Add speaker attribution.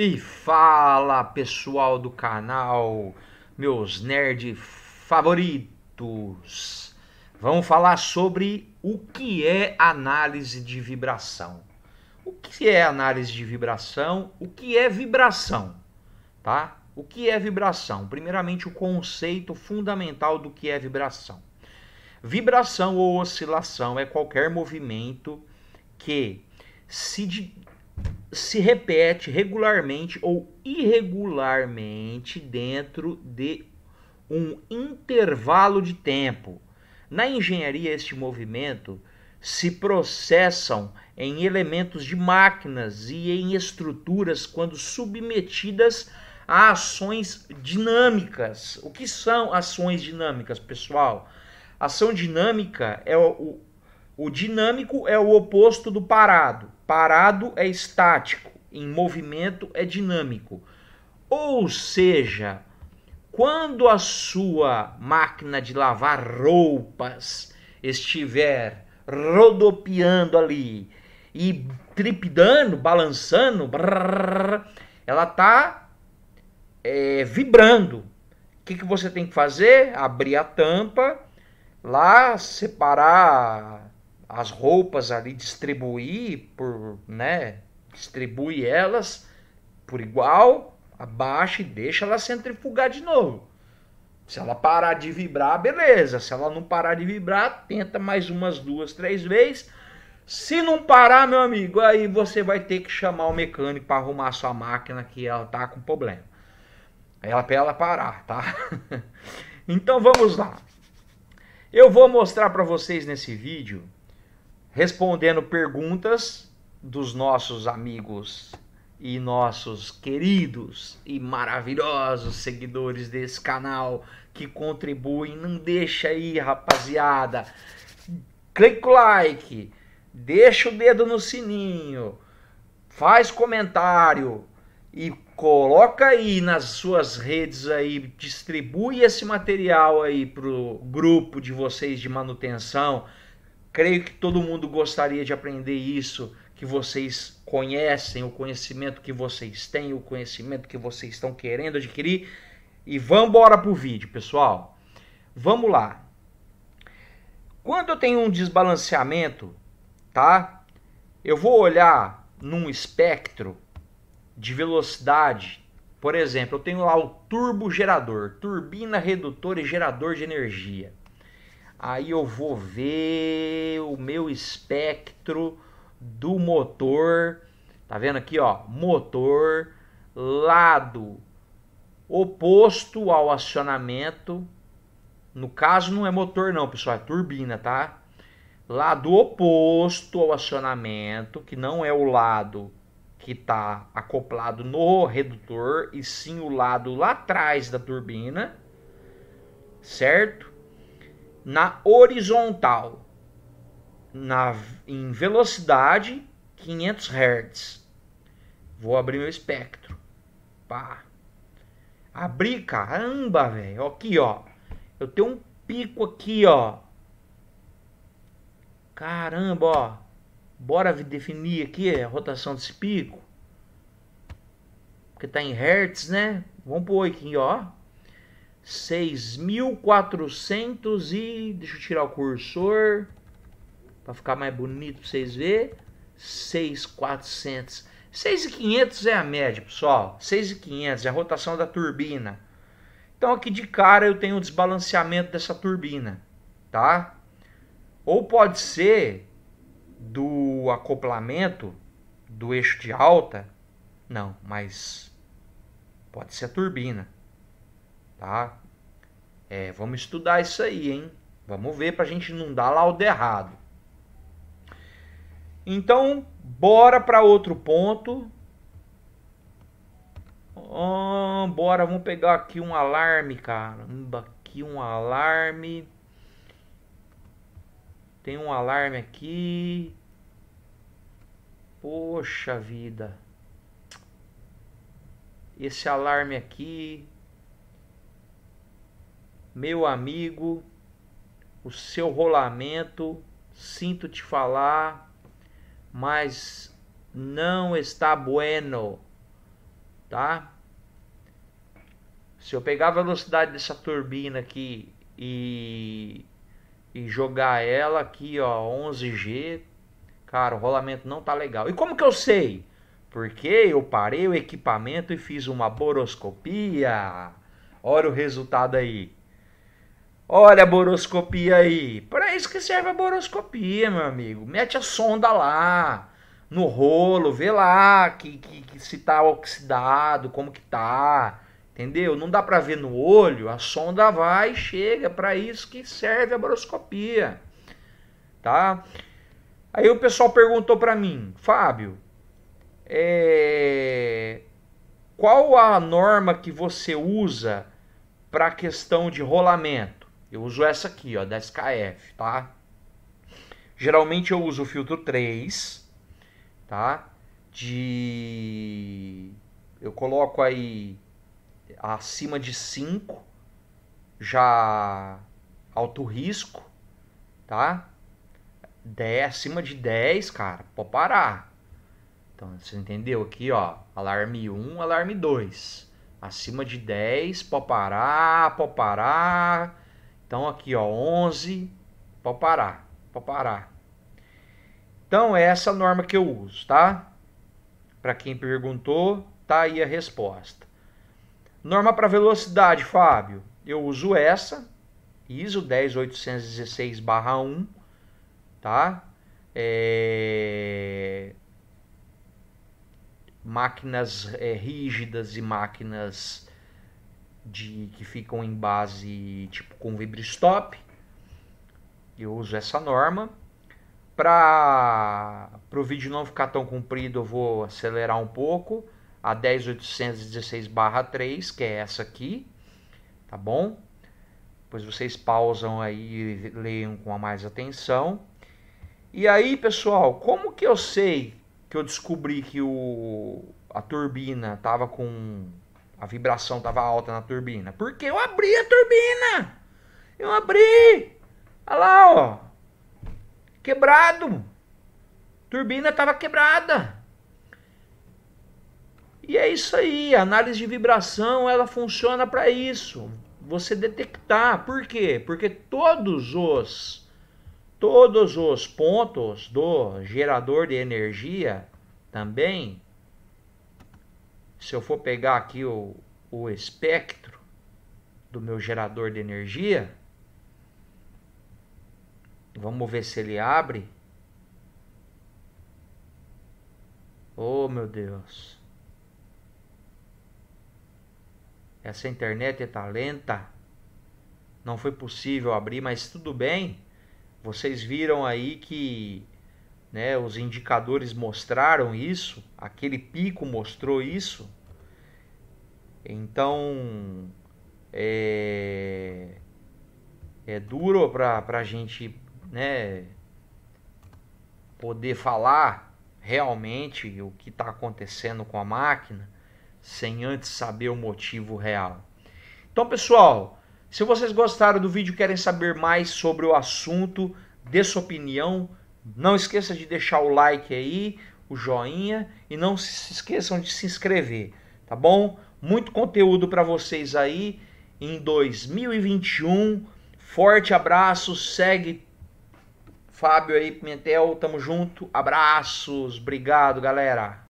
Speaker 1: E fala pessoal do canal, meus nerds favoritos. Vamos falar sobre o que é análise de vibração. O que é análise de vibração? O que é vibração? Tá? O que é vibração? Primeiramente, o conceito fundamental do que é vibração. Vibração ou oscilação é qualquer movimento que se se repete regularmente ou irregularmente dentro de um intervalo de tempo. Na engenharia, este movimento se processam em elementos de máquinas e em estruturas quando submetidas a ações dinâmicas. O que são ações dinâmicas, pessoal? Ação dinâmica é o, o dinâmico é o oposto do parado. Parado é estático, em movimento é dinâmico. Ou seja, quando a sua máquina de lavar roupas estiver rodopiando ali e tripidando, balançando, brrr, ela está é, vibrando. O que, que você tem que fazer? Abrir a tampa, lá separar as roupas ali, distribuir por, né, distribui elas por igual, abaixa e deixa ela centrifugar de novo. Se ela parar de vibrar, beleza. Se ela não parar de vibrar, tenta mais umas duas, três vezes. Se não parar, meu amigo, aí você vai ter que chamar o mecânico para arrumar sua máquina que ela tá com problema. Ela é para ela parar, tá? então vamos lá. Eu vou mostrar para vocês nesse vídeo respondendo perguntas dos nossos amigos e nossos queridos e maravilhosos seguidores desse canal que contribuem. Não deixa aí, rapaziada. Clica o like, deixa o dedo no sininho, faz comentário e coloca aí nas suas redes aí, distribui esse material aí pro grupo de vocês de manutenção. Creio que todo mundo gostaria de aprender isso, que vocês conhecem, o conhecimento que vocês têm, o conhecimento que vocês estão querendo adquirir. E vamos embora pro vídeo, pessoal. Vamos lá. Quando eu tenho um desbalanceamento, tá? Eu vou olhar num espectro de velocidade. Por exemplo, eu tenho lá o turbo gerador, turbina redutor e gerador de energia aí eu vou ver o meu espectro do motor. Tá vendo aqui, ó? Motor lado oposto ao acionamento. No caso não é motor não, pessoal, é turbina, tá? Lado oposto ao acionamento, que não é o lado que está acoplado no redutor, e sim o lado lá atrás da turbina, certo? na horizontal, na, em velocidade 500 Hz. Vou abrir meu espectro. Pá. Abri, caramba, velho. Aqui, ó. Eu tenho um pico aqui, ó. Caramba, ó. Bora definir aqui a rotação desse pico. Porque tá em Hertz, né? Vamos pôr aqui, ó. 6.400 e... Deixa eu tirar o cursor para ficar mais bonito para vocês verem. 6.400. 6.500 é a média, pessoal. 6.500 é a rotação da turbina. Então aqui de cara eu tenho o um desbalanceamento dessa turbina, tá? Ou pode ser do acoplamento do eixo de alta, não, mas pode ser a turbina, tá? É, vamos estudar isso aí, hein? Vamos ver para a gente não dar laudo errado. Então, bora para outro ponto. Oh, bora, vamos pegar aqui um alarme, caramba. Aqui um alarme. Tem um alarme aqui. Poxa vida. Esse alarme aqui meu amigo, o seu rolamento, sinto te falar, mas não está bueno, tá? Se eu pegar a velocidade dessa turbina aqui e, e jogar ela aqui, ó, 11G, cara, o rolamento não tá legal. E como que eu sei? Porque eu parei o equipamento e fiz uma boroscopia. Olha o resultado aí. Olha a boroscopia aí. Para isso que serve a boroscopia, meu amigo. Mete a sonda lá no rolo, vê lá que, que, que, se tá oxidado, como que tá, entendeu? Não dá para ver no olho, a sonda vai e chega, para isso que serve a boroscopia, tá? Aí o pessoal perguntou para mim, Fábio, é... qual a norma que você usa para a questão de rolamento? Eu uso essa aqui, ó, da SKF, tá? Geralmente eu uso o filtro 3, tá? De... Eu coloco aí acima de 5, já alto risco, tá? 10, acima de 10, cara, pode parar. Então, você entendeu aqui, ó, alarme 1, alarme 2. Acima de 10, pode parar, pode parar, então aqui ó, 11 pode parar, pode parar. Então é essa norma que eu uso, tá? Para quem perguntou, tá aí a resposta. Norma para velocidade, Fábio, eu uso essa, ISO 10816/1, tá? É... Máquinas é, rígidas e máquinas de que ficam em base tipo com vibristop. Eu uso essa norma. Para o vídeo não ficar tão comprido, eu vou acelerar um pouco a 10816/3, que é essa aqui, tá bom? Depois vocês pausam aí e leiam com mais atenção. E aí, pessoal, como que eu sei que eu descobri que o, a turbina estava com a vibração estava alta na turbina. Porque eu abri a turbina. Eu abri. Olha lá, ó. Quebrado. Turbina estava quebrada. E é isso aí. A análise de vibração, ela funciona para isso. Você detectar. Por quê? Porque todos os todos os pontos do gerador de energia também se eu for pegar aqui o, o espectro do meu gerador de energia, vamos ver se ele abre. Oh meu Deus! Essa internet está lenta. Não foi possível abrir, mas tudo bem. Vocês viram aí que né? Os indicadores mostraram isso, aquele pico mostrou isso. Então é, é duro para a gente, né? Poder falar realmente o que está acontecendo com a máquina sem antes saber o motivo real. Então, pessoal, se vocês gostaram do vídeo, querem saber mais sobre o assunto, dê sua opinião, não esqueça de deixar o like aí, o joinha e não se esqueçam de se inscrever, tá bom? Muito conteúdo para vocês aí em 2021. Forte abraço, segue Fábio aí, Pimentel, tamo junto. Abraços, obrigado, galera.